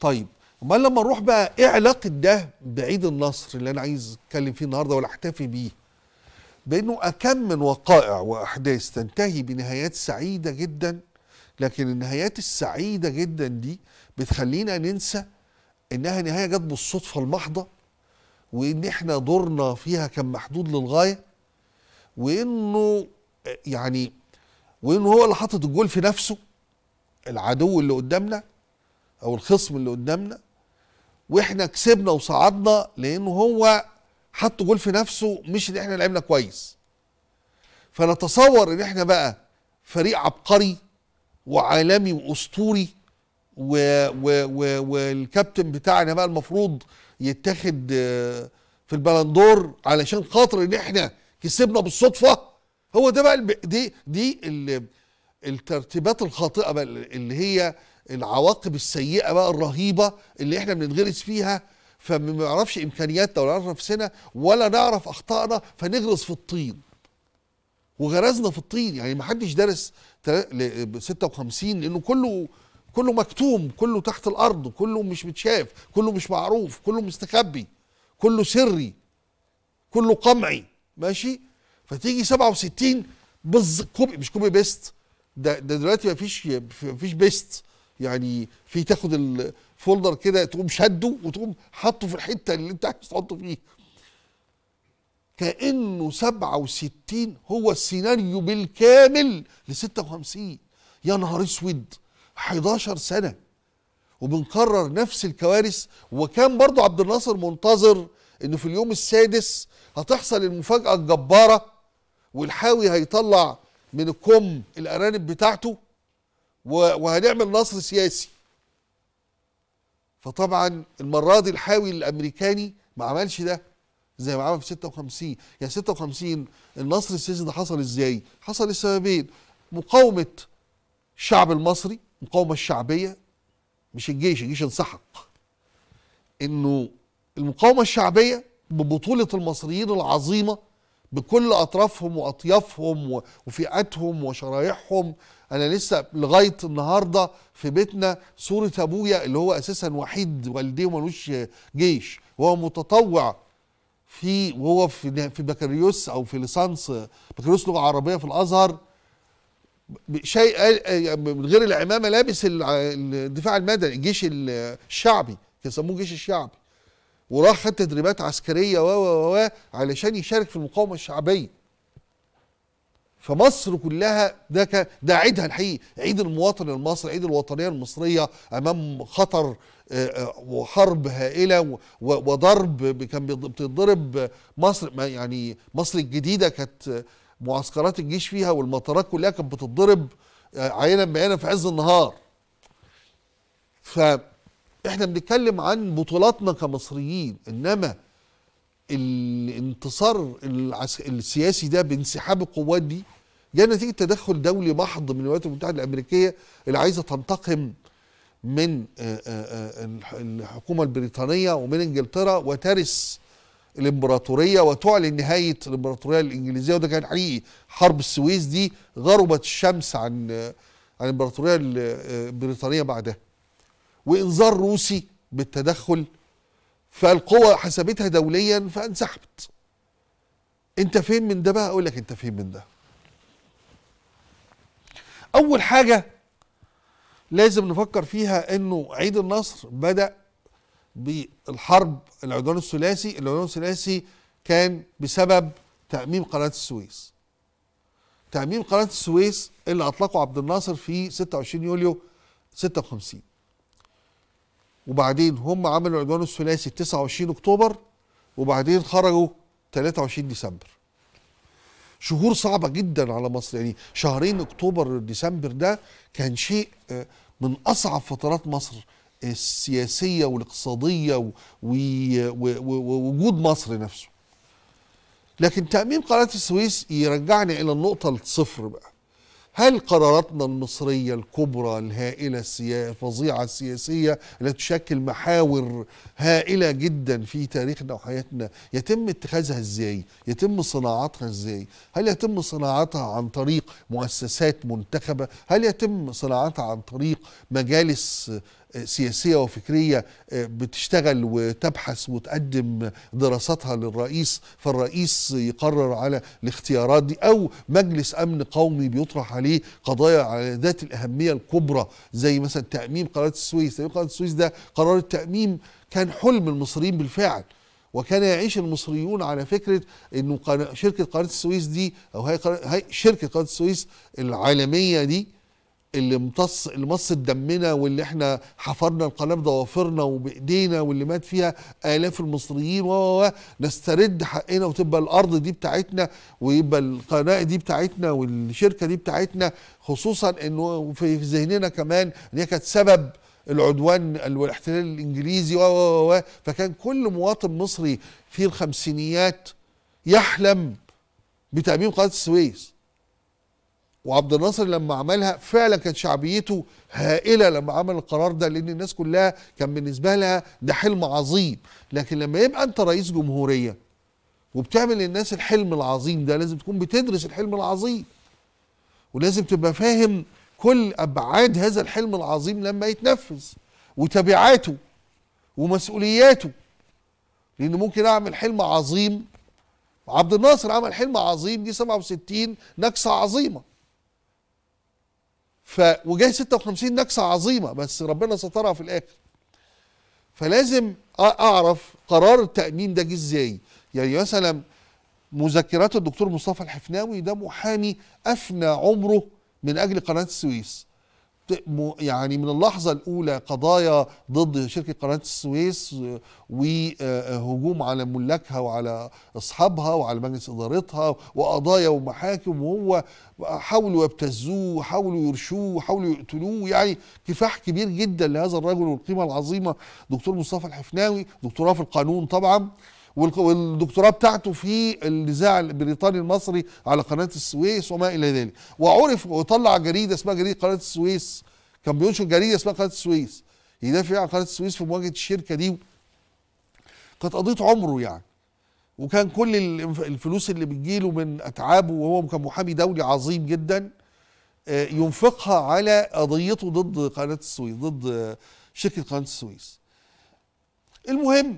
طيب امال لما نروح بقى ايه علاقه ده بعيد النصر اللي انا عايز اتكلم فيه النهارده ولا احتفي بيه بانه اكم من وقائع واحداث تنتهي بنهايات سعيده جدا لكن النهايات السعيده جدا دي بتخلينا ننسى انها نهايه جت بالصدفه المحضه وان احنا دورنا فيها كان محدود للغايه وانه يعني وانه هو اللي حاطط الجول في نفسه العدو اللي قدامنا او الخصم اللي قدامنا واحنا كسبنا وصعدنا لانه هو حط جول في نفسه مش ان احنا لعبنا كويس فنتصور ان احنا بقى فريق عبقري وعالمي واسطوري و و و والكابتن بتاعنا بقى المفروض يتاخد آه، في البلندور علشان خاطر ان احنا كسبنا بالصدفه هو ده بقى دي دي الترتيبات الخاطئه بقى اللي هي العواقب السيئه بقى الرهيبه اللي احنا بنتغرس فيها فما نعرفش امكانياتنا ولا نعرف نفسنا ولا نعرف اخطائنا فنغرس في الطين وغرزنا في الطين يعني ما حدش درس 56 لانه كله كله مكتوم كله تحت الارض كله مش متشاف كله مش معروف كله مستخبي كله سري كله قمعي ماشي فتيجي 67 بز كوبي مش كوبي بيست ده, ده دلوقتي ما فيش بيست يعني في تاخد الفولدر كده تقوم شده وتقوم حاطه في الحته اللي انت عايز تحطه فيه كانه 67 هو السيناريو بالكامل ل 56 يا نهار اسود 11 سنه وبنكرر نفس الكوارث وكان برضو عبد الناصر منتظر انه في اليوم السادس هتحصل المفاجاه الجباره والحاوي هيطلع من الكم الارانب بتاعته وهنعمل نصر سياسي فطبعا المره دي الحاوي الامريكاني ما عملش ده زي ما عمل في 56 يعني 56 النصر السياسي ده حصل ازاي حصل لسببين مقاومه الشعب المصري المقاومه الشعبيه مش الجيش الجيش انسحق انه المقاومه الشعبيه ببطوله المصريين العظيمه بكل اطرافهم واطيافهم وفئاتهم وشرايحهم انا لسه لغايه النهارده في بيتنا صوره ابويا اللي هو اساسا وحيد والديه ملوش جيش وهو متطوع في وهو في في بكالوريوس او في ليسانس بكالوريوس لغه عربيه في الازهر شيء من غير العمامه لابس الدفاع المدني الجيش الشعبي كانوا يسموه الجيش الشعبي وراح خد تدريبات عسكريه و و و علشان يشارك في المقاومه الشعبيه فمصر كلها ده كان ده عيدها الحقيقي عيد المواطن المصري عيد الوطنيه المصريه امام خطر آه، آه، وحرب هائله وضرب كان بتضرب مصر يعني مصر الجديده كانت معسكرات الجيش فيها والمطارات كلها كانت بتتضرب آه، عينا بعينا في عز النهار ف احنا بنتكلم عن بطولاتنا كمصريين انما الانتصار السياسي ده بانسحاب القوات دي جاء نتيجه تدخل دولي محض من الولايات المتحده الامريكيه اللي عايزه تنتقم من آه، آه، آه، الحكومه البريطانيه ومن انجلترا وترس الامبراطوريه وتعلن نهايه الامبراطوريه الانجليزيه وده كان حقيقي حرب السويس دي غربت الشمس عن عن الامبراطوريه البريطانيه بعدها وانذار روسي بالتدخل فالقوى حسبتها دوليا فانسحبت انت فين من ده بقى اقول لك انت فين من ده اول حاجه لازم نفكر فيها انه عيد النصر بدا بالحرب العدوان الثلاثي العدوان الثلاثي كان بسبب تأميم قناة السويس تأميم قناة السويس اللي أطلقه عبد الناصر في 26 يوليو 56 وبعدين هم عملوا العدوان الثلاثي 29 اكتوبر وبعدين خرجوا 23 ديسمبر شهور صعبه جدا على مصر يعني شهرين اكتوبر ديسمبر ده كان شيء آه، من اصعب فترات مصر آه، السياسيه والاقتصاديه ووجود مصر نفسه لكن تاميم قناه السويس يرجعني الى النقطه الصفر بقى هل قراراتنا المصرية الكبرى الهائلة الفظيعة السياسية التي تشكل محاور هائلة جدا في تاريخنا وحياتنا يتم اتخاذها ازاي يتم صناعتها ازاي هل يتم صناعتها عن طريق مؤسسات منتخبة هل يتم صناعتها عن طريق مجالس سياسية وفكرية آه، بتشتغل وتبحث وتقدم دراساتها للرئيس فالرئيس يقرر على الاختيارات دي أو مجلس أمن قومي بيطرح عليه قضايا على ذات الأهمية الكبرى زي مثلا تأميم قناة السويس تأميم قناة السويس ده قرار التأميم كان حلم المصريين بالفعل وكان يعيش المصريون على فكره انه شركه قناه السويس دي او هي شركه قناه السويس العالميه دي اللي امتص اللي مصت دمنا واللي احنا حفرنا القناه بضوافرنا وبايدينا واللي مات فيها الاف المصريين و نسترد حقنا وتبقى الارض دي بتاعتنا ويبقى القناه دي بتاعتنا والشركه دي بتاعتنا خصوصا انه في ذهننا كمان ان هي كانت سبب العدوان والاحتلال الانجليزي و فكان كل مواطن مصري في الخمسينيات يحلم بتاميم قناه السويس وعبد الناصر لما عملها فعلا كانت شعبيته هائله لما عمل القرار ده لان الناس كلها كان بالنسبه لها ده حلم عظيم لكن لما يبقى انت رئيس جمهوريه وبتعمل للناس الحلم العظيم ده لازم تكون بتدرس الحلم العظيم ولازم تبقى فاهم كل ابعاد هذا الحلم العظيم لما يتنفذ وتبعاته ومسؤولياته لان ممكن اعمل حلم عظيم عبد الناصر عمل حلم عظيم دي 67 نكسه عظيمه ف وجاي 56 نكسه عظيمه بس ربنا سترها في الاخر فلازم اعرف قرار التامين ده جه ازاي يعني مثلا مذكرات الدكتور مصطفى الحفناوي ده محامي افنى عمره من اجل قناه السويس يعني من اللحظة الأولى قضايا ضد شركة قناة السويس وهجوم على ملاكها وعلى أصحابها وعلى مجلس إدارتها وقضايا ومحاكم وهو حاولوا يبتزوه وحاولوا يرشوه وحاولوا يقتلوه يعني كفاح كبير جدا لهذا الرجل والقيمة العظيمة دكتور مصطفى الحفناوي دكتوراه في القانون طبعا والدكتوراه بتاعته في الإذاعة البريطاني المصري على قناة السويس وما إلى ذلك وعرف وطلع جريدة اسمها جريدة قناة السويس كان بينشر جريدة اسمها قناة السويس يدافع عن قناة السويس في مواجهة الشركة دي كانت قضية عمره يعني وكان كل الفلوس اللي بتجيله من أتعابه وهو كان محامي دولي عظيم جدا آه، ينفقها على قضيته ضد قناة السويس ضد شركة قناة السويس المهم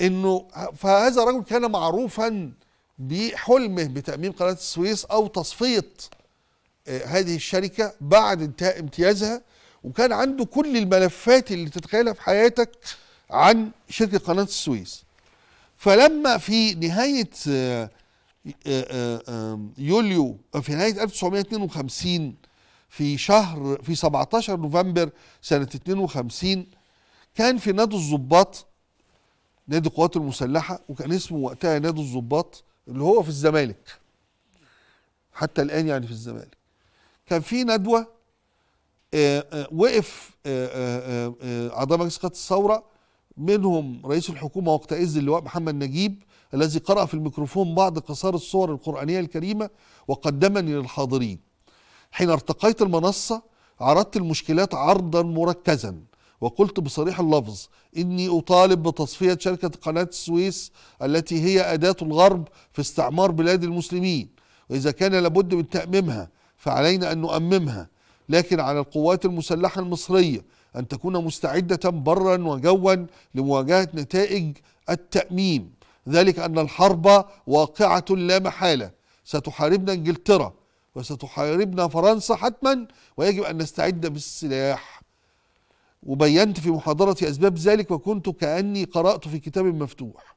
انه فهذا الرجل كان معروفا بحلمه بتاميم قناه السويس او تصفيه آه، هذه الشركه بعد انتهاء امتيازها وكان عنده كل الملفات اللي تتخيلها في حياتك عن شركه قناه السويس فلما في نهايه آه، آه، يوليو في نهايه 1952 في شهر في 17 نوفمبر سنه 52 كان في نادي الضباط نادي القوات المسلحه وكان اسمه وقتها نادي الظباط اللي هو في الزمالك حتى الان يعني في الزمالك كان في ندوه آه، آه، وقف اعضاء آه، مجلس قيادة الثوره منهم رئيس الحكومه وقتئذ اللواء محمد نجيب الذي قرأ في الميكروفون بعض قصار الصور القرآنية الكريمة وقدمني للحاضرين حين ارتقيت المنصة عرضت المشكلات عرضا مركزا وقلت بصريح اللفظ إني أطالب بتصفية شركة قناة السويس التي هي أداة الغرب في استعمار بلاد المسلمين وإذا كان لابد من تأميمها فعلينا أن نؤممها لكن على القوات المسلحة المصرية أن تكون مستعدة برا وجوا لمواجهة نتائج التأميم ذلك أن الحرب واقعة لا محالة ستحاربنا إنجلترا وستحاربنا فرنسا حتما ويجب أن نستعد بالسلاح وبينت في محاضرتي أسباب ذلك وكنت كأني قرأت في كتاب مفتوح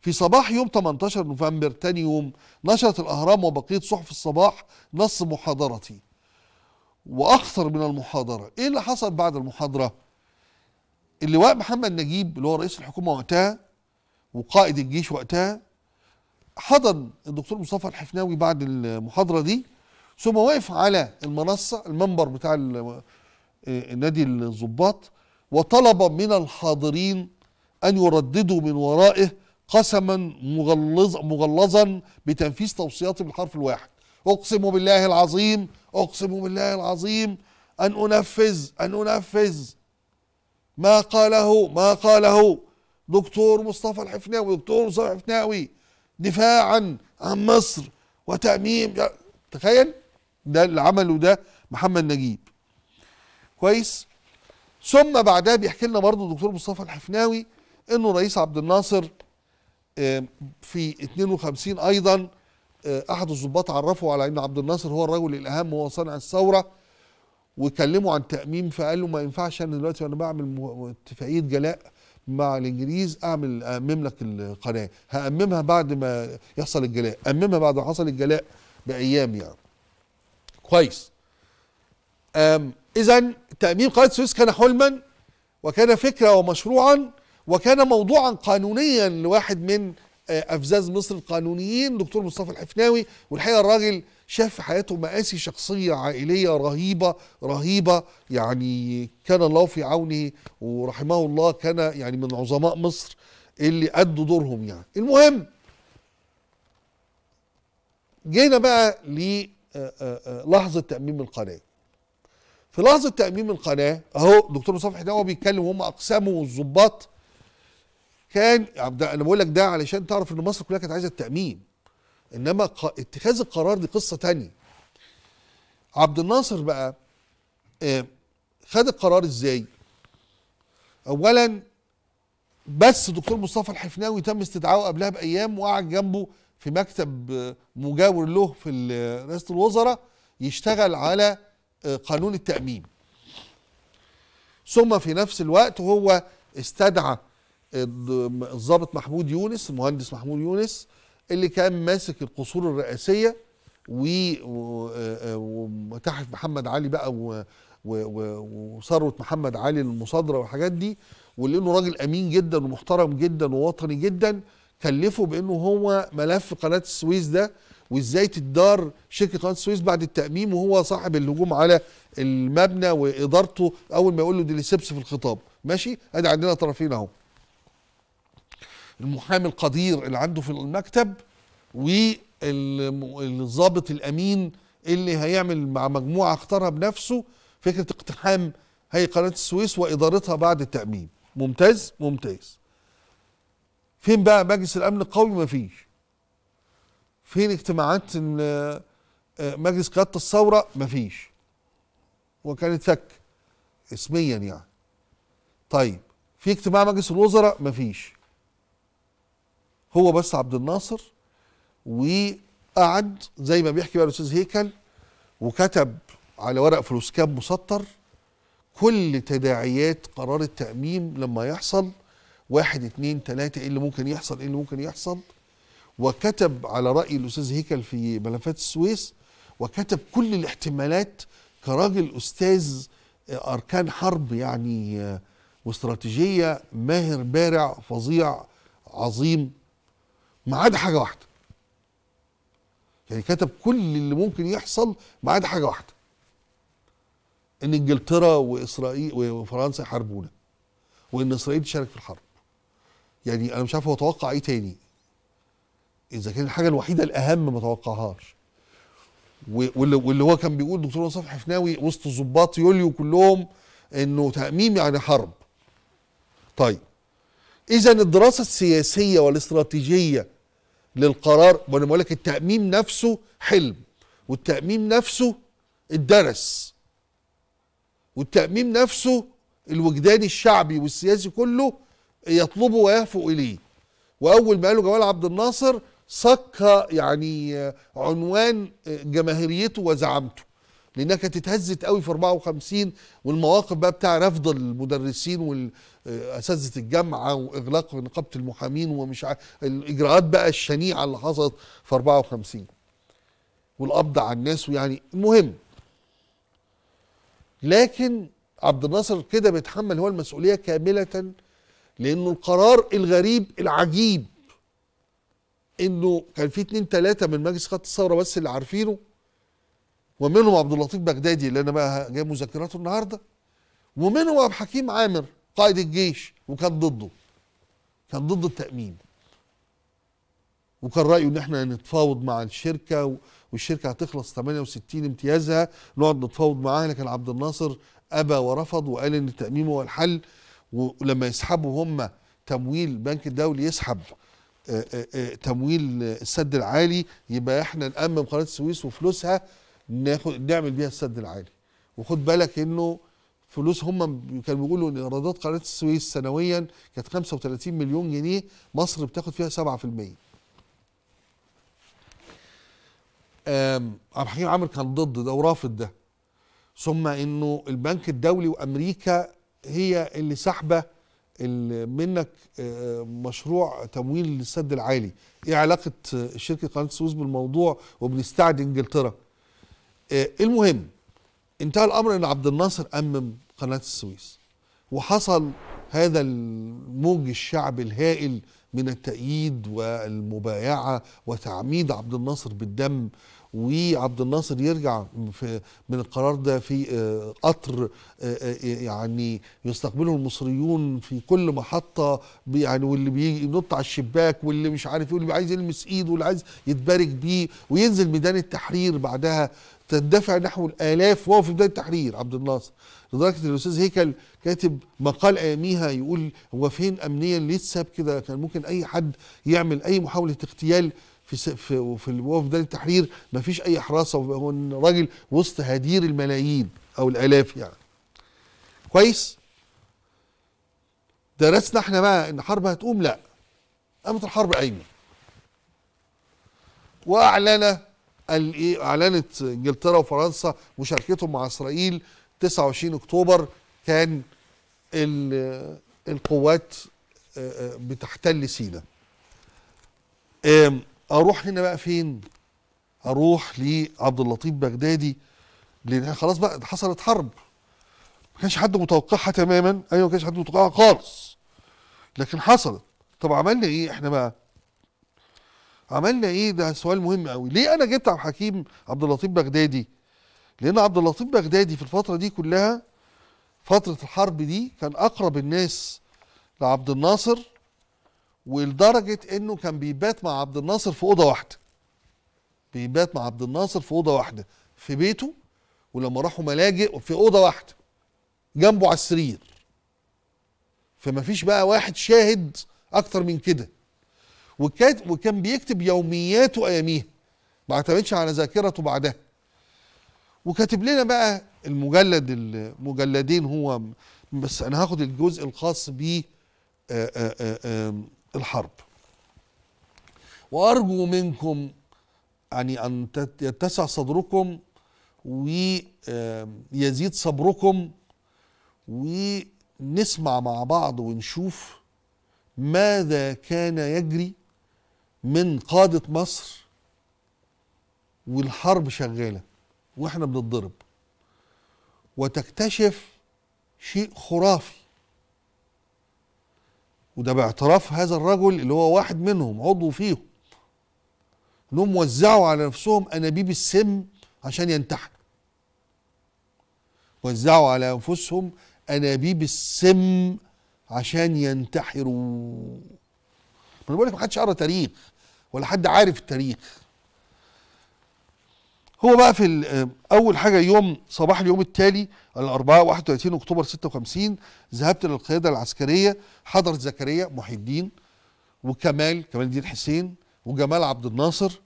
في صباح يوم 18 نوفمبر تاني يوم نشرت الأهرام وبقية صحف الصباح نص محاضرتي وأكثر من المحاضرة إيه اللي حصل بعد المحاضرة اللواء محمد نجيب اللي هو رئيس الحكومة وقتها وقائد الجيش وقتها حضن الدكتور مصطفى الحفناوي بعد المحاضرة دي ثم وقف على المنصة المنبر بتاع آه، نادي الضباط وطلب من الحاضرين أن يرددوا من ورائه قسما مغلظ مغلظا بتنفيذ توصياته بالحرف الواحد أقسم بالله العظيم أقسم بالله العظيم أن أنفذ أن أنفذ ما قاله ما قاله دكتور مصطفى الحفناوي دكتور مصطفى الحفناوي دفاعا عن مصر وتأميم تخيل ده اللي عمله ده محمد نجيب كويس ثم بعدها بيحكي لنا برضه الدكتور مصطفى الحفناوي انه رئيس عبد الناصر في 52 ايضا آه، احد الضباط عرفه على ان عبد الناصر هو الرجل الاهم وهو صانع الثوره وكلموا عن تاميم فقال له ما ينفعش انا دلوقتي وانا بعمل اتفاقيه جلاء مع الانجليز اعمل امم لك القناه هاممها بعد ما يحصل الجلاء اممها بعد ما حصل الجلاء بايام يعني كويس أم إذا تأميم قناة السويس كان حلما وكان فكرة ومشروعا وكان موضوعا قانونيا لواحد من آه، أفزاز مصر القانونيين دكتور مصطفى الحفناوي والحقيقة الراجل شاف في حياته مآسي شخصية عائلية رهيبة رهيبة يعني كان الله في عونه ورحمه الله كان يعني من عظماء مصر اللي أدوا دورهم يعني المهم جينا بقى للحظة آه، آه، تأميم القناة في لحظه تاميم القناه اهو دكتور مصطفى ده هو بيتكلم وهم اقسامه والظباط كان انا بقول لك ده علشان تعرف ان مصر كلها كانت عايزه التاميم انما اتخاذ القرار دي قصه تانية عبد الناصر بقى آه، خد القرار ازاي اولا بس دكتور مصطفى الحفناوي تم استدعائه قبلها بايام وقعد جنبه في مكتب آه، مجاور له في رئاسه الوزراء يشتغل على آه، قانون التأميم ثم في نفس الوقت هو استدعى آه، الضابط محمود يونس المهندس محمود يونس اللي كان ماسك القصور الرئاسيه آه، ومتاحف محمد علي بقى وثروه محمد علي المصادره والحاجات دي ولانه راجل امين جدا ومحترم جدا ووطني جدا كلفه بانه هو ملف قناه السويس ده وازاي تدار شركه قناه السويس بعد التاميم وهو صاحب الهجوم على المبنى وادارته اول ما يقول له ديليسيبس في الخطاب ماشي ادي عندنا طرفين اهو المحامي القدير اللي عنده في المكتب والضابط الامين اللي هيعمل مع مجموعه اختارها بنفسه فكره اقتحام هي قناه السويس وادارتها بعد التاميم ممتاز ممتاز فين بقى مجلس الامن القومي مفيش فين اجتماعات آه، آه، مجلس قيادة الثورة مفيش وكانت فك اسميا يعني طيب في اجتماع مجلس الوزراء مفيش هو بس عبد الناصر وقعد زي ما بيحكي بقى الاستاذ هيكل وكتب على ورق فلوسكاب مسطر كل تداعيات قرار التأميم لما يحصل واحد اتنين تلاتة ايه اللي ممكن يحصل ايه اللي ممكن يحصل وكتب على رأي الأستاذ هيكل في ملفات السويس وكتب كل الاحتمالات كراجل أستاذ آه، أركان حرب يعني آه، واستراتيجية ماهر بارع فظيع عظيم ما عدا حاجة واحدة يعني كتب كل اللي ممكن يحصل ما عدا حاجة واحدة ان انجلترا واسرائيل وفرنسا يحاربونا وان اسرائيل تشارك في الحرب يعني انا مش عارف هو توقع ايه تاني اذا كان الحاجه الوحيده الاهم ما توقعهاش واللي هو كان بيقول دكتور مصطفى حفناوي وسط ظباط يوليو كلهم انه تاميم يعني حرب طيب اذا الدراسه السياسيه والاستراتيجيه للقرار وانا بقول لك التاميم نفسه حلم والتاميم نفسه الدرس والتاميم نفسه الوجدان الشعبي والسياسي كله يطلبه ويهفو اليه واول ما قاله جمال عبد الناصر صك يعني عنوان جماهيريته وزعمته لانها كانت اتهزت قوي في 54 والمواقف بقى بتاع رفض المدرسين واساتذه الجامعه واغلاق نقابه المحامين ومش ع... الاجراءات بقى الشنيعه اللي حصلت في 54 والقبض على الناس ويعني المهم لكن عبد الناصر كده بيتحمل هو المسؤوليه كامله لانه القرار الغريب العجيب انه كان في اتنين تلاته من مجلس خط الثوره بس اللي عارفينه ومنهم عبد اللطيف بغدادي اللي انا بقى جايب مذكراته النهارده ومنهم عبد الحكيم عامر قائد الجيش وكان ضده كان ضد التامين وكان رايه ان احنا نتفاوض مع الشركه والشركه هتخلص 68 امتيازها نقعد نتفاوض معاها لكن عبد الناصر ابى ورفض وقال ان التاميم هو الحل ولما يسحبوا هم تمويل البنك الدولي يسحب آه، آه، آه، تمويل السد العالي يبقى احنا نأمم قناه السويس وفلوسها ناخد نعمل بيها السد العالي وخد بالك انه فلوس هم كانوا بيقولوا ان ايرادات قناه السويس سنويا كانت 35 مليون جنيه مصر بتاخد فيها 7% عبد الحكيم عامر كان ضد ده ورافض ده ثم انه البنك الدولي وامريكا هي اللي سحبه منك آه، مشروع تمويل للسد العالي ايه علاقه آه، شركه قناه السويس بالموضوع وبنستعد انجلترا آه، المهم انتهى الامر ان عبد الناصر امم قناه السويس وحصل هذا الموج الشعبي الهائل من التأييد والمبايعة وتعميد عبد الناصر بالدم وعبد الناصر يرجع في من القرار ده في آه، قطر آه، آه، يعني يستقبله المصريون في كل محطه يعني واللي بينط على الشباك واللي مش عارف ايه واللي عايز يلمس ايده واللي عايز يتبارك بيه وينزل ميدان التحرير بعدها تندفع نحو الالاف وهو في ميدان التحرير عبد الناصر لدرجه ان الاستاذ هيكل كاتب مقال اياميها يقول هو فين امنيا ليه اتساب كده كان ممكن اي حد يعمل اي محاوله اغتيال في في وفي وقف ميدان التحرير ما فيش اي حراسه هو راجل وسط هدير الملايين او الالاف يعني كويس درسنا احنا بقى ان حرب هتقوم لا قامت الحرب قايمه واعلن الايه اعلنت انجلترا وفرنسا مشاركتهم مع اسرائيل 29 اكتوبر كان القوات بتحتل سينا اروح هنا بقى فين اروح لعبد اللطيف بغدادي لان خلاص بقى حصلت حرب ما كانش حد متوقعها تماما ايوه ما كانش حد متوقعها خالص لكن حصلت طب عملنا ايه احنا بقى عملنا ايه ده سؤال مهم قوي ليه انا جبت عبد الحكيم عبد اللطيف بغدادي لان عبد اللطيف بغدادي في الفتره دي كلها فتره الحرب دي كان اقرب الناس لعبد الناصر ولدرجه انه كان بيبات مع عبد الناصر في اوضه واحده بيبات مع عبد الناصر في اوضه واحده في بيته ولما راحوا ملاجئ في اوضه واحده جنبه على السرير فما فيش بقى واحد شاهد اكتر من كده وكان وكان بيكتب يومياته اياميها ما اعتمدش على ذاكرته بعدها وكاتب لنا بقى المجلد المجلدين هو بس انا هاخد الجزء الخاص بيه آآ آه، آآ آه، آآ آه، الحرب وارجو منكم يعني ان يتسع صدركم ويزيد صبركم ونسمع مع بعض ونشوف ماذا كان يجري من قادة مصر والحرب شغالة واحنا بنتضرب وتكتشف شيء خرافي وده باعتراف هذا الرجل اللي هو واحد منهم عضو فيهم انهم وزعوا على نفسهم انابيب السم عشان ينتحروا وزعوا على انفسهم انابيب السم عشان ينتحروا ما انا بقول لك ما حدش قرا تاريخ ولا حد عارف التاريخ هو بقى في آه، اول حاجه يوم صباح اليوم التالي الاربعاء 31 اكتوبر 56 ذهبت للقياده العسكريه حضر زكريا محي الدين وكمال كمال الدين حسين وجمال عبد الناصر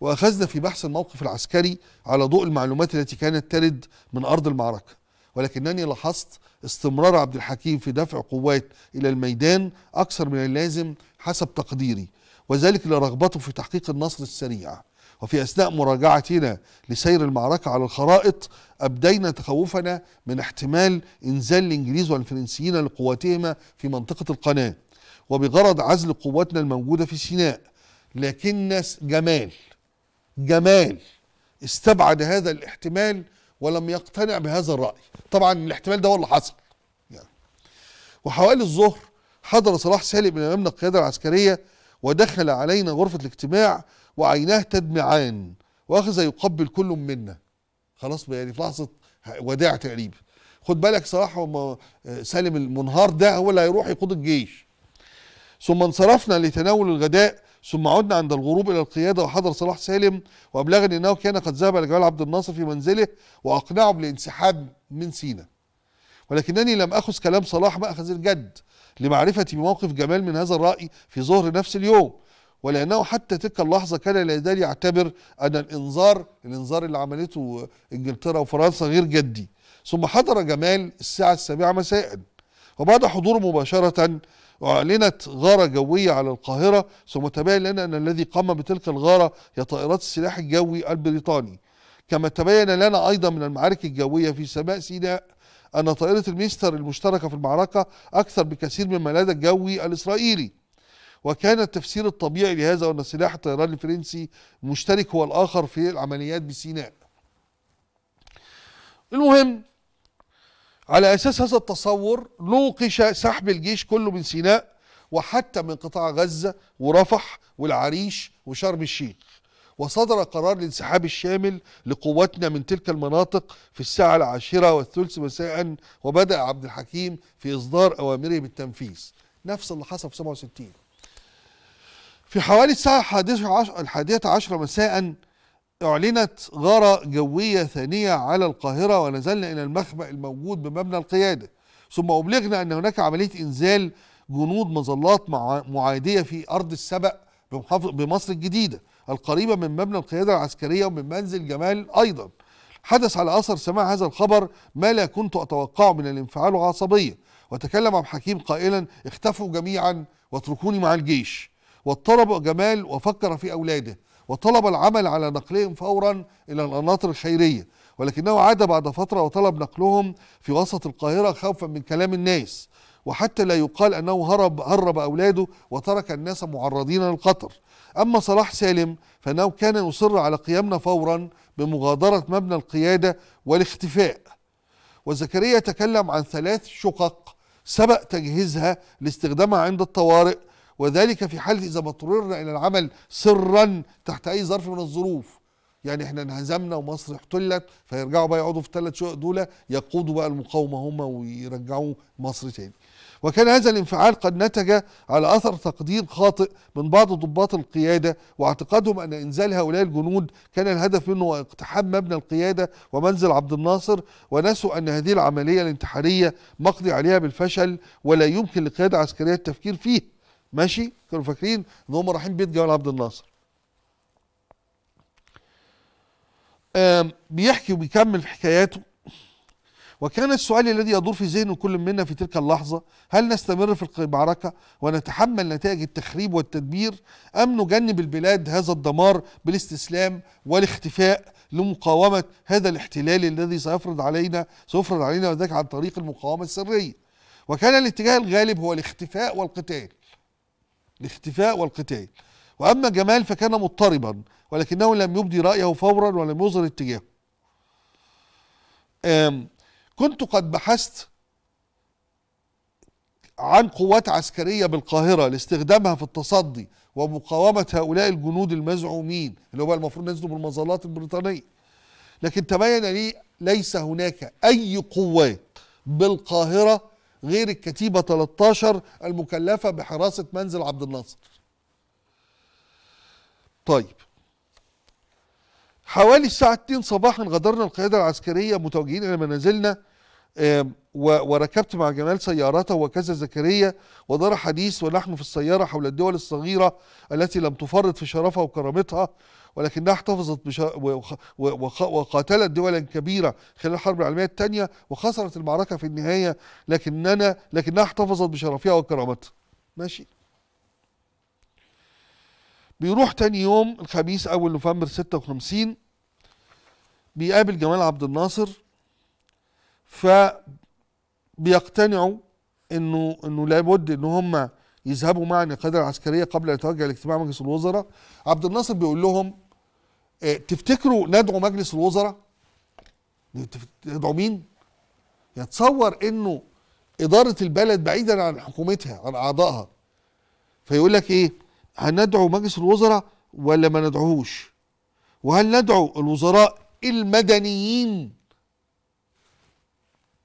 واخذنا في بحث الموقف العسكري على ضوء المعلومات التي كانت ترد من ارض المعركه ولكنني لاحظت استمرار عبد الحكيم في دفع قوات الى الميدان اكثر من اللازم حسب تقديري وذلك لرغبته في تحقيق النصر السريع وفي أثناء مراجعتنا لسير المعركة على الخرائط أبدينا تخوفنا من احتمال إنزال الإنجليز والفرنسيين لقواتهما في منطقة القناة وبغرض عزل قواتنا الموجودة في سيناء لكن جمال جمال استبعد هذا الاحتمال ولم يقتنع بهذا الرأي طبعا الاحتمال ده هو اللي حصل يعني وحوالي الظهر حضر صلاح سالم من أمامنا القيادة العسكرية ودخل علينا غرفة الاجتماع وعيناه تدمعان واخذ يقبل كل منا خلاص يعني في لحظه وداع تقريبا خد بالك صلاح آه، سالم المنهار ده هو اللي هيروح يقود الجيش ثم انصرفنا لتناول الغداء ثم عدنا عند الغروب الى القياده وحضر صلاح سالم وابلغني انه كان قد ذهب الى جمال عبد الناصر في منزله واقنعه بالانسحاب من سينا ولكنني لم اخذ كلام صلاح ماخذ الجد لمعرفتي بموقف جمال من هذا الراي في ظهر نفس اليوم ولأنه حتى تلك اللحظة كان لا يزال يعتبر أن الإنذار الإنذار اللي عملته إنجلترا وفرنسا غير جدي ثم حضر جمال الساعة السابعة مساء وبعد حضوره مباشرة أعلنت غارة جوية على القاهرة ثم تبين لنا أن الذي قام بتلك الغارة هي طائرات السلاح الجوي البريطاني كما تبين لنا أيضا من المعارك الجوية في سماء سيناء أن طائرة الميستر المشتركة في المعركة أكثر بكثير مما لدى الجوي الإسرائيلي وكان التفسير الطبيعي لهذا أن سلاح الطيران الفرنسي مشترك هو الآخر في العمليات بسيناء المهم على أساس هذا التصور نوقش سحب الجيش كله من سيناء وحتى من قطاع غزة ورفح والعريش وشرم الشيخ وصدر قرار الانسحاب الشامل لقواتنا من تلك المناطق في الساعة العاشرة والثلث مساء وبدأ عبد الحكيم في إصدار أوامره بالتنفيذ نفس اللي حصل في 67 في حوالي الساعة الحادية عشرة مساء أعلنت غارة جوية ثانية على القاهرة ونزلنا إلى المخبأ الموجود بمبنى القيادة ثم أبلغنا أن هناك عملية إنزال جنود مظلات معادية في أرض السبأ بمصر الجديدة القريبة من مبنى القيادة العسكرية ومن منزل جمال أيضا حدث على أثر سماع هذا الخبر ما لا كنت أتوقعه من الانفعال العصبية وتكلم عبد الحكيم قائلا اختفوا جميعا واتركوني مع الجيش واضطرب جمال وفكر في أولاده وطلب العمل على نقلهم فورا إلى القناطر الخيرية ولكنه عاد بعد فترة وطلب نقلهم في وسط القاهرة خوفا من كلام الناس وحتى لا يقال أنه هرب, هرب أولاده وترك الناس معرضين للخطر أما صلاح سالم فإنه كان يصر على قيامنا فورا بمغادرة مبنى القيادة والاختفاء وزكريا تكلم عن ثلاث شقق سبق تجهيزها لاستخدامها عند الطوارئ وذلك في حالة إذا ما اضطررنا إلى العمل سرا تحت أي ظرف من الظروف يعني احنا انهزمنا ومصر احتلت فيرجعوا بقى يقعدوا في الثلاث شقق دول يقودوا بقى المقاومة هم ويرجعوا مصر تاني وكان هذا الانفعال قد نتج على أثر تقدير خاطئ من بعض ضباط القيادة واعتقادهم أن إنزال هؤلاء الجنود كان الهدف منه هو اقتحام مبنى القيادة ومنزل عبد الناصر ونسوا أن هذه العملية الانتحارية مقضي عليها بالفشل ولا يمكن للقيادة العسكرية التفكير فيه ماشي كانوا فاكرين ان هم رايحين بيت جمال عبد الناصر بيحكي وبيكمل في حكاياته وكان السؤال الذي يدور في ذهن كل منا في تلك اللحظة هل نستمر في المعركة ونتحمل نتائج التخريب والتدمير أم نجنب البلاد هذا الدمار بالاستسلام والاختفاء لمقاومة هذا الاحتلال الذي سيفرض علينا سيفرض علينا وذلك عن طريق المقاومة السرية وكان الاتجاه الغالب هو الاختفاء والقتال الاختفاء والقتال وأما جمال فكان مضطربا ولكنه لم يبدي رأيه فورا ولم يظهر اتجاهه كنت قد بحثت عن قوات عسكرية بالقاهرة لاستخدامها في التصدي ومقاومة هؤلاء الجنود المزعومين اللي هو المفروض نزلوا بالمظلات البريطانية لكن تبين لي ليس هناك أي قوات بالقاهرة غير الكتيبة 13 المكلفة بحراسة منزل عبد الناصر طيب حوالي الساعة 2 صباحا غادرنا القيادة العسكرية متوجهين إلى منازلنا وركبت مع جمال سيارته وكذا زكريا ودار حديث ونحن في السيارة حول الدول الصغيرة التي لم تفرط في شرفها وكرامتها ولكنها احتفظت وقاتلت دولا كبيرة خلال الحرب العالمية الثانية وخسرت المعركة في النهاية لكننا لكنها احتفظت بشرفها وكرامتها ماشي بيروح تاني يوم الخميس أول نوفمبر 56 بيقابل جمال عبد الناصر فبيقتنعوا انه انه لابد ان هم يذهبوا معا القياده العسكريه قبل ان يتوجه لاجتماع مجلس الوزراء عبد الناصر بيقول لهم آه، تفتكروا ندعو مجلس الوزراء ندعو مين يتصور انه اداره البلد بعيدا عن حكومتها عن اعضائها فيقول لك ايه هندعو مجلس الوزراء ولا ما ندعوهوش وهل ندعو الوزراء المدنيين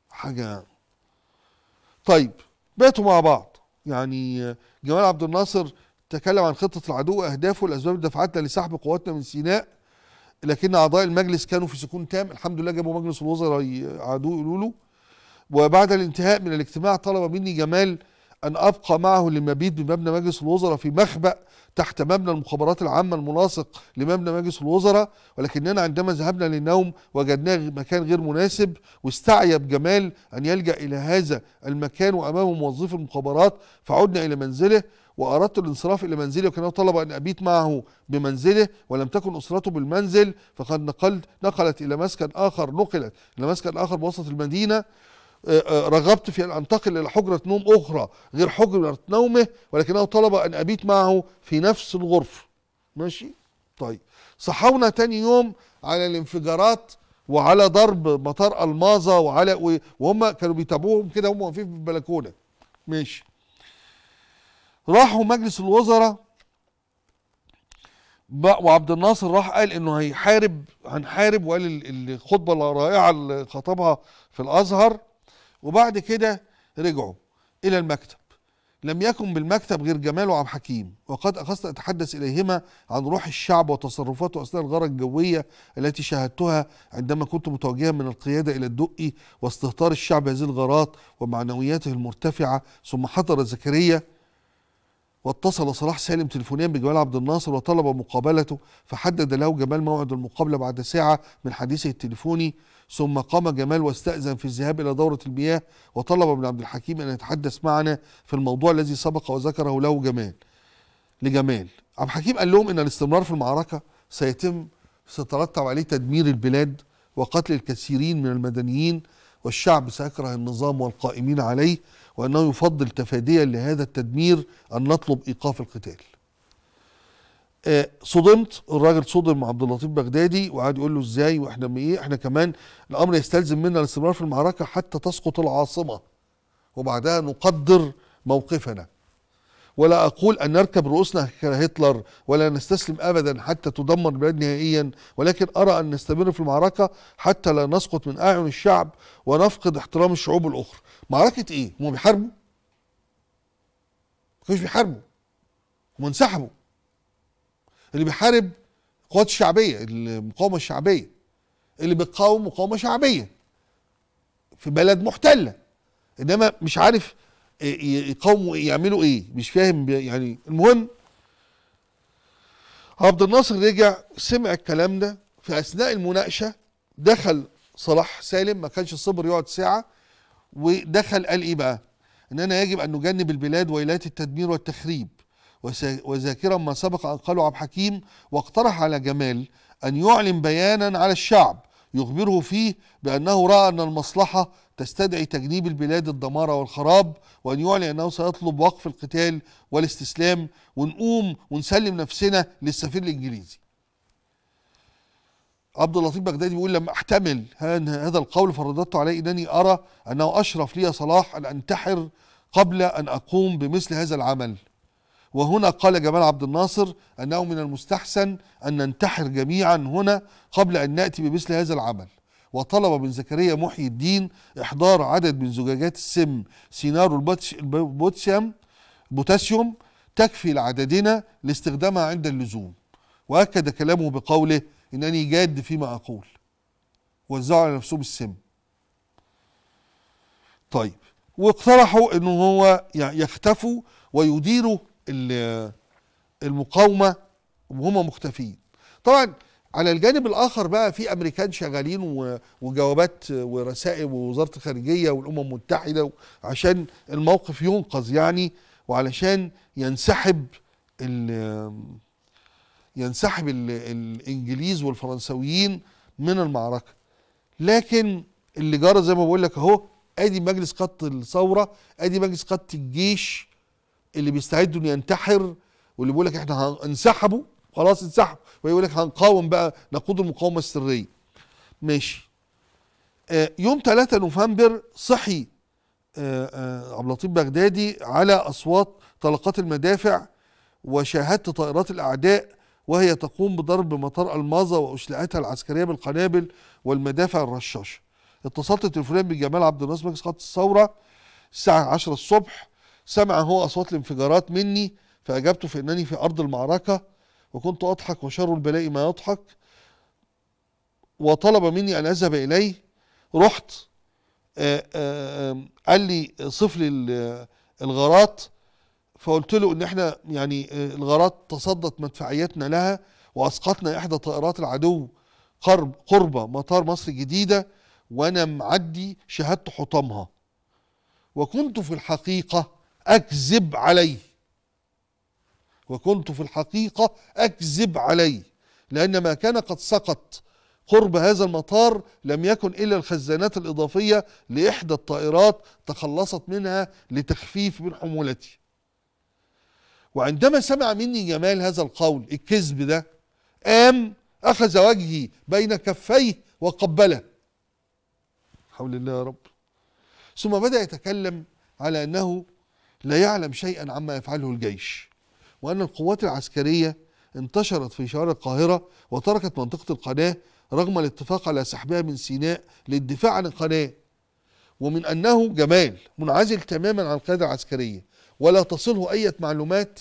حاجه طيب بيتوا مع بعض يعني جمال عبد الناصر تكلم عن خطة العدو وأهدافه الأسباب اللي دفعتنا لسحب قواتنا من سيناء لكن أعضاء المجلس كانوا في سكون تام الحمد لله جابوا مجلس الوزراء عدو يقولوا وبعد الانتهاء من الاجتماع طلب مني جمال أن أبقى معه للمبيت بمبنى مجلس الوزراء في مخبأ تحت مبنى المخابرات العامة الملاصق لمبنى مجلس الوزراء ولكننا عندما ذهبنا للنوم وجدناه مكان غير مناسب واستعيب جمال أن يلجأ إلى هذا المكان وأمامه موظف المخابرات فعدنا إلى منزله وأردت الانصراف إلى منزلي وكان طلب أن أبيت معه بمنزله ولم تكن أسرته بالمنزل فقد نقلت نقلت إلى مسكن آخر نقلت إلى مسكن آخر بوسط المدينة آه، آه، رغبت في أن أنتقل إلى حجرة نوم أخرى غير حجرة نومه ولكنه طلب أن أبيت معه في نفس الغرفة ماشي طيب صحونا تاني يوم على الانفجارات وعلى ضرب مطار المازا وعلى وهم كانوا بيتابعوهم كده هم واقفين في البلكونه ماشي راحوا مجلس الوزراء وعبد الناصر راح قال انه هيحارب هنحارب وقال الخطبه الرائعه اللي خطبها في الازهر وبعد كده رجعوا إلى المكتب لم يكن بالمكتب غير جمال وعبد حكيم وقد أخذت أتحدث إليهما عن روح الشعب وتصرفاته أثناء الغارة الجوية التي شاهدتها عندما كنت متوجها من القيادة إلى الدقي واستهتار الشعب هذه الغارات ومعنوياته المرتفعة ثم حضر زكريا واتصل صلاح سالم تليفونيا بجمال عبد الناصر وطلب مقابلته فحدد له جمال موعد المقابله بعد ساعه من حديثه التليفوني ثم قام جمال واستأذن في الذهاب إلى دورة المياه وطلب من عبد الحكيم أن يتحدث معنا في الموضوع الذي سبق وذكره له جمال لجمال عبد الحكيم قال لهم أن الاستمرار في المعركة سيتم سيترتب عليه تدمير البلاد وقتل الكثيرين من المدنيين والشعب سيكره النظام والقائمين عليه وأنه يفضل تفاديا لهذا التدمير أن نطلب إيقاف القتال آه، صدمت الراجل صدم عبد اللطيف بغدادي وقعد يقول له ازاي واحنا ايه احنا كمان الامر يستلزم منا الاستمرار في المعركه حتى تسقط العاصمه وبعدها نقدر موقفنا ولا اقول ان نركب رؤوسنا كهتلر ولا نستسلم ابدا حتى تدمر البلاد نهائيا ولكن ارى ان نستمر في المعركه حتى لا نسقط من اعين الشعب ونفقد احترام الشعوب الاخرى معركه ايه؟ هما بيحاربوا؟ ما كانوش بيحاربوا هما انسحبوا اللي بيحارب القوات الشعبيه المقاومه الشعبيه اللي بتقاوم مقاومه شعبيه في بلد محتله انما مش عارف يقاوموا ايه يعملوا ايه مش فاهم يعني المهم عبد الناصر رجع سمع الكلام ده في اثناء المناقشه دخل صلاح سالم ما كانش الصبر يقعد ساعه ودخل قال ايه بقى اننا يجب ان نجنب البلاد ويلات التدمير والتخريب وذاكرا ما سبق ان قاله عبد الحكيم واقترح على جمال ان يعلن بيانا على الشعب يخبره فيه بانه راى ان المصلحه تستدعي تجنيب البلاد الدمارة والخراب وأن يعلن أنه سيطلب وقف القتال والاستسلام ونقوم ونسلم نفسنا للسفير الإنجليزي عبد اللطيف بغدادي بيقول لما احتمل هذا القول فرددت عليه انني ارى انه اشرف لي صلاح ان انتحر قبل ان اقوم بمثل هذا العمل وهنا قال جمال عبد الناصر انه من المستحسن ان ننتحر جميعا هنا قبل ان ناتي بمثل هذا العمل وطلب من زكريا محي الدين احضار عدد من زجاجات السم سينارو البوتسيوم بوتاسيوم تكفي لعددنا لاستخدامها عند اللزوم واكد كلامه بقوله انني جاد فيما اقول وزعوا على نفسهم السم طيب واقترحوا ان هو يختفوا ويديروا المقاومه وهم مختفيين طبعا على الجانب الاخر بقى في امريكان شغالين وجوابات ورسائل ووزاره الخارجيه والامم المتحده عشان الموقف ينقذ يعني وعلشان ينسحب ينسحب الانجليز والفرنسويين من المعركه لكن اللي جرى زي ما بقول لك اهو ادي مجلس قط الثوره ادي مجلس قط الجيش اللي بيستعدوا ان ينتحر واللي بيقول لك احنا هنسحبه خلاص انسحب ويقول لك هنقاوم بقى نقود المقاومه السريه ماشي آه، يوم 3 نوفمبر صحي آه، آه، عبد اللطيف بغدادي على اصوات طلقات المدافع وشاهدت طائرات الاعداء وهي تقوم بضرب مطار الماظة واشلاءاتها العسكرية بالقنابل والمدافع الرشاشة اتصلت التليفونات بجمال عبد الناصر مركز خط الثورة الساعة 10 الصبح سمع هو أصوات الانفجارات مني فأجبته في أنني في أرض المعركة وكنت أضحك وشر البلاء ما يضحك وطلب مني أن أذهب إليه رحت آآ آه، آآ آه، قال لي صف لي آه، الغارات فقلت له ان احنا يعني آه، الغارات تصدت مدفعيتنا لها واسقطنا احدى طائرات العدو قرب قرب مطار مصر الجديده وانا معدي شاهدت حطامها وكنت في الحقيقه اكذب عليه وكنت في الحقيقه اكذب عليه لان ما كان قد سقط قرب هذا المطار لم يكن الا الخزانات الاضافيه لاحدى الطائرات تخلصت منها لتخفيف من حمولتي وعندما سمع مني جمال هذا القول الكذب ده قام أخذ وجهي بين كفيه وقبله حول الله يا رب ثم بدأ يتكلم على أنه لا يعلم شيئا عما يفعله الجيش وأن القوات العسكرية انتشرت في شوارع القاهرة وتركت منطقة القناة رغم الاتفاق على سحبها من سيناء للدفاع عن القناة ومن أنه جمال منعزل تماما عن القيادة العسكرية ولا تصله أي معلومات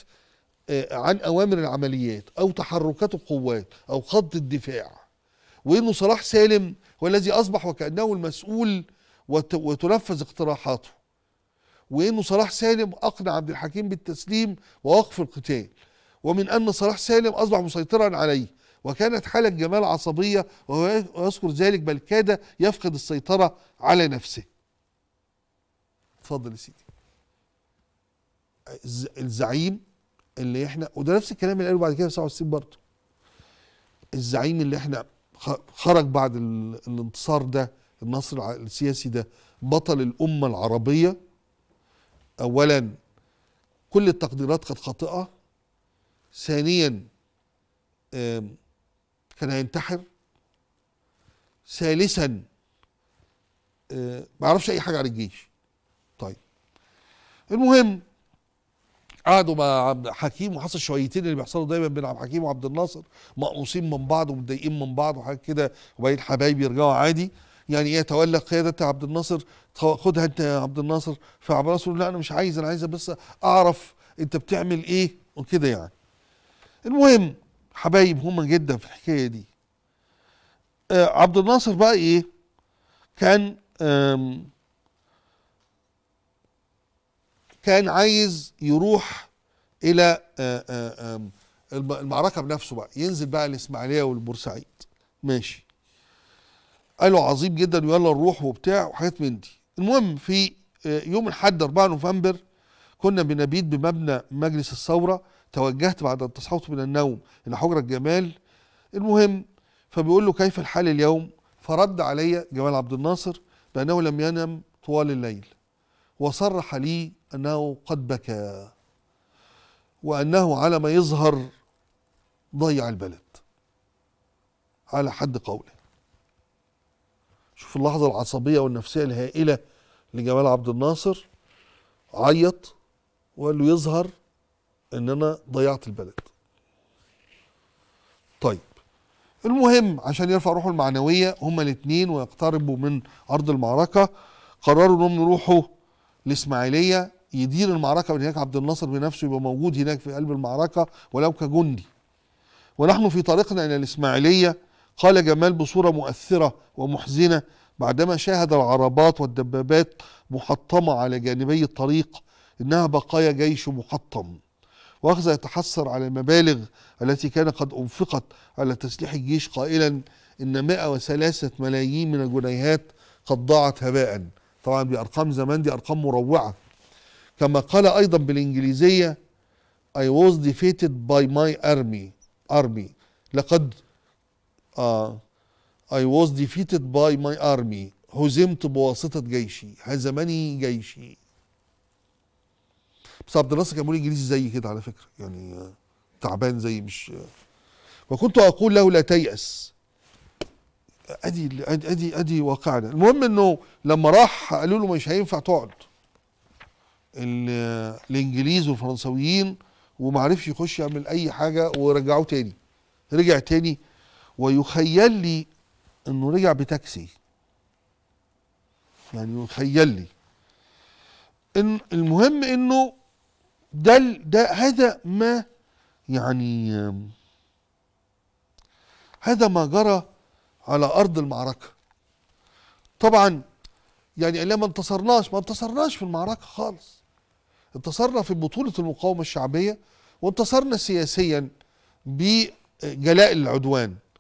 آه، عن أوامر العمليات أو تحركات القوات أو خط الدفاع وإنه صلاح سالم هو الذي أصبح وكأنه المسؤول وتنفذ اقتراحاته وإنه صلاح سالم أقنع عبد الحكيم بالتسليم ووقف القتال ومن أن صلاح سالم أصبح مسيطرا عليه وكانت حالة جمال عصبية وهو يذكر ذلك بل كاد يفقد السيطرة على نفسه اتفضل يا سيدي الزعيم اللي احنا وده نفس الكلام اللي قاله بعد كده 69 برضه الزعيم اللي احنا خرج بعد الانتصار ده النصر السياسي ده بطل الامه العربيه اولا كل التقديرات كانت خاطئه ثانيا كان هينتحر ثالثا آه، ما يعرفش اي حاجه عن الجيش طيب المهم قعدوا مع حكيم وحصل شويتين اللي بيحصلوا دايما بين عبد الحكيم وعبد الناصر مقوصين من بعض ومتضايقين من بعض وحاجات كده وبعدين حبايب يرجعوا عادي يعني ايه تولى قياده عبد الناصر خدها انت يا عبد الناصر فعبد الناصر لا انا مش عايز انا عايز بس اعرف انت بتعمل ايه وكده يعني المهم حبايب هما جدا في الحكايه دي آه، عبد الناصر بقى ايه كان آم كان عايز يروح الى آه، آه، المعركه بنفسه بقى ينزل بقى الاسماعيليه والبورسعيد ماشي قالوا عظيم جدا ويلا نروح وبتاع وحاجات من دي المهم في آه، يوم الاحد 4 نوفمبر كنا بنبيت بمبنى مجلس الثوره توجهت بعد ان تصحوت من النوم الى حجره الجمال المهم فبيقول له كيف الحال اليوم فرد علي جمال عبد الناصر بانه لم ينم طوال الليل وصرح لي أنه قد بكى وأنه على ما يظهر ضيع البلد على حد قوله شوف اللحظة العصبية والنفسية الهائلة لجمال عبد الناصر عيط وقال له يظهر ان انا ضيعت البلد طيب المهم عشان يرفع روحه المعنوية هما الاتنين ويقتربوا من أرض المعركة قرروا انهم يروحوا الإسماعيلية يدير المعركة من هناك عبد الناصر بنفسه يبقى موجود هناك في قلب المعركة ولو كجندي ونحن في طريقنا إلى الإسماعيلية قال جمال بصورة مؤثرة ومحزنة بعدما شاهد العربات والدبابات محطمة على جانبي الطريق إنها بقايا جيش محطم وأخذ يتحسر على المبالغ التي كان قد أنفقت على تسليح الجيش قائلا إن 103 ملايين من الجنيهات قد ضاعت هباء طبعا دي أرقام زمان دي أرقام مروعة كما قال أيضا بالإنجليزية I was defeated by my army army لقد uh, I was defeated by my army هزمت بواسطة جيشي هزمني جيشي بس عبد الناصر كان بيقول انجليزي زي كده على فكره يعني تعبان زي مش وكنت اقول له لا تيأس ادي ادي ادي واقعنا المهم انه لما راح قالوا له مش هينفع تقعد الانجليز والفرنساويين وما عرفش يخش يعمل اي حاجه ورجعوه تاني رجع تاني ويخيل لي انه رجع بتاكسي يعني يخيل لي ان المهم انه ده ده هذا ما يعني هذا ما جرى على ارض المعركه طبعا يعني لما ما انتصرناش ما انتصرناش في المعركه خالص انتصرنا في بطولة المقاومة الشعبية وانتصرنا سياسيا بجلاء العدوان